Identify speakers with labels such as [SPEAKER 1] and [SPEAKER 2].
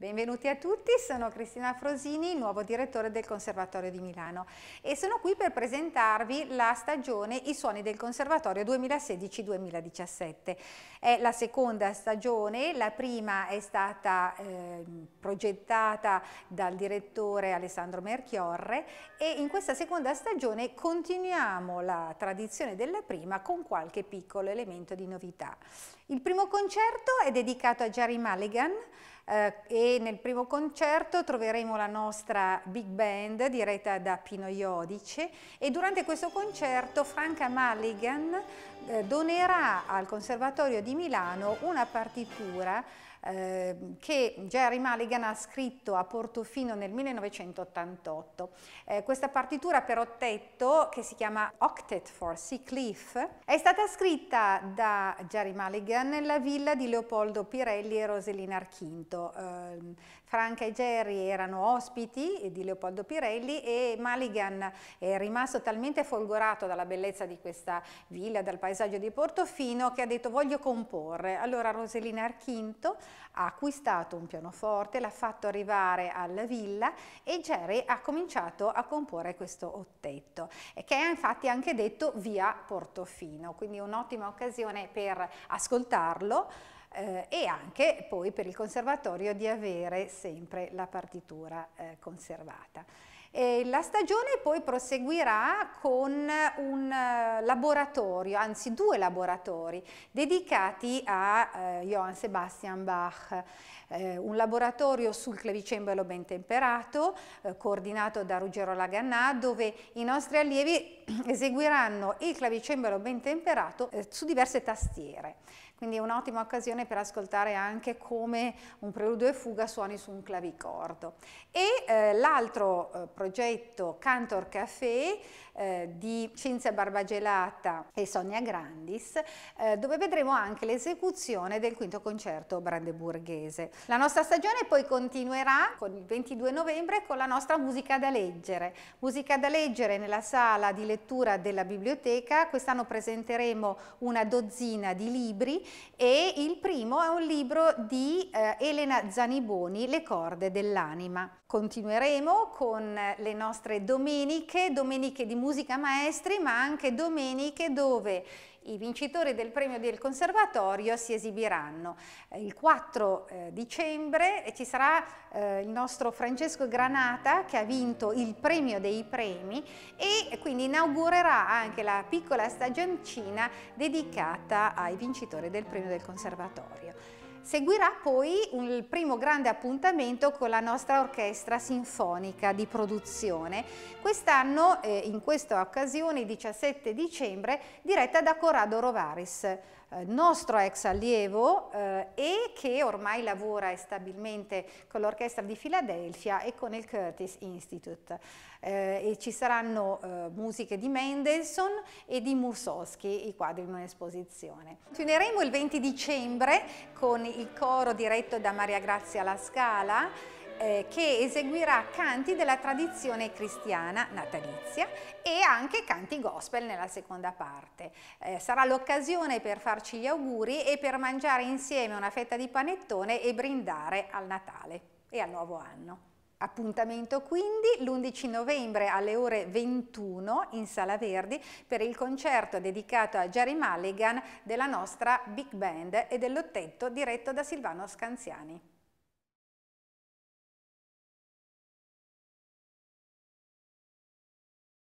[SPEAKER 1] Benvenuti a tutti, sono Cristina Frosini, nuovo direttore del Conservatorio di Milano e sono qui per presentarvi la stagione I suoni del Conservatorio 2016-2017. È la seconda stagione, la prima è stata eh, progettata dal direttore Alessandro Merchiorre e in questa seconda stagione continuiamo la tradizione della prima con qualche piccolo elemento di novità. Il primo concerto è dedicato a Jerry Mulligan, eh, e nel primo concerto troveremo la nostra big band diretta da Pino Iodice e durante questo concerto Franca Mulligan eh, donerà al Conservatorio di Milano una partitura Ehm, che Jerry Mulligan ha scritto a Portofino nel 1988. Eh, questa partitura per ottetto, che si chiama Octet for Sea Cliff, è stata scritta da Jerry Mulligan nella villa di Leopoldo Pirelli e Roselina Archinto. Eh, Franca e Jerry erano ospiti di Leopoldo Pirelli e Mulligan è rimasto talmente folgorato dalla bellezza di questa villa, dal paesaggio di Portofino, che ha detto voglio comporre. Allora Roselina Archinto ha acquistato un pianoforte, l'ha fatto arrivare alla villa e Jerry ha cominciato a comporre questo ottetto, che è infatti anche detto Via Portofino, quindi un'ottima occasione per ascoltarlo, eh, e anche poi per il conservatorio di avere sempre la partitura eh, conservata. E la stagione poi proseguirà con un eh, laboratorio, anzi due laboratori, dedicati a eh, Johann Sebastian Bach, eh, un laboratorio sul clavicembalo ben temperato, eh, coordinato da Ruggero Lagannà, dove i nostri allievi eseguiranno il clavicembalo ben temperato eh, su diverse tastiere. Quindi è un'ottima occasione occasione per ascoltare anche come un preludio e fuga suoni su un clavicordo. E eh, l'altro eh, progetto Cantor Café eh, di Cinzia Barbagelata e Sonia Grandis, eh, dove vedremo anche l'esecuzione del quinto concerto brandeburghese. La nostra stagione poi continuerà con il 22 novembre con la nostra musica da leggere. Musica da leggere nella sala di lettura della biblioteca, quest'anno presenteremo una dozzina di libri e il primo primo è un libro di eh, Elena Zaniboni, Le corde dell'anima. Continueremo con eh, le nostre domeniche, domeniche di musica maestri, ma anche domeniche dove i vincitori del premio del conservatorio si esibiranno eh, il 4 eh, dicembre eh, ci sarà il nostro Francesco Granata che ha vinto il premio dei premi e quindi inaugurerà anche la piccola stagioncina dedicata ai vincitori del premio del conservatorio. Seguirà poi il primo grande appuntamento con la nostra orchestra sinfonica di produzione. Quest'anno, eh, in questa occasione, il 17 dicembre, diretta da Corrado Rovaris. Eh, nostro ex allievo eh, e che ormai lavora stabilmente con l'Orchestra di Filadelfia e con il Curtis Institute. Eh, e ci saranno eh, musiche di Mendelssohn e di Mussorgsky, i quadri in un'esposizione. Continueremo il 20 dicembre con il coro diretto da Maria Grazia La Scala eh, che eseguirà canti della tradizione cristiana natalizia e anche canti gospel nella seconda parte. Eh, sarà l'occasione per farci gli auguri e per mangiare insieme una fetta di panettone e brindare al Natale e al nuovo anno. Appuntamento quindi l'11 novembre alle ore 21 in Sala Verdi per il concerto dedicato a Jerry Mulligan della nostra Big Band e dell'ottetto diretto da Silvano Scanziani.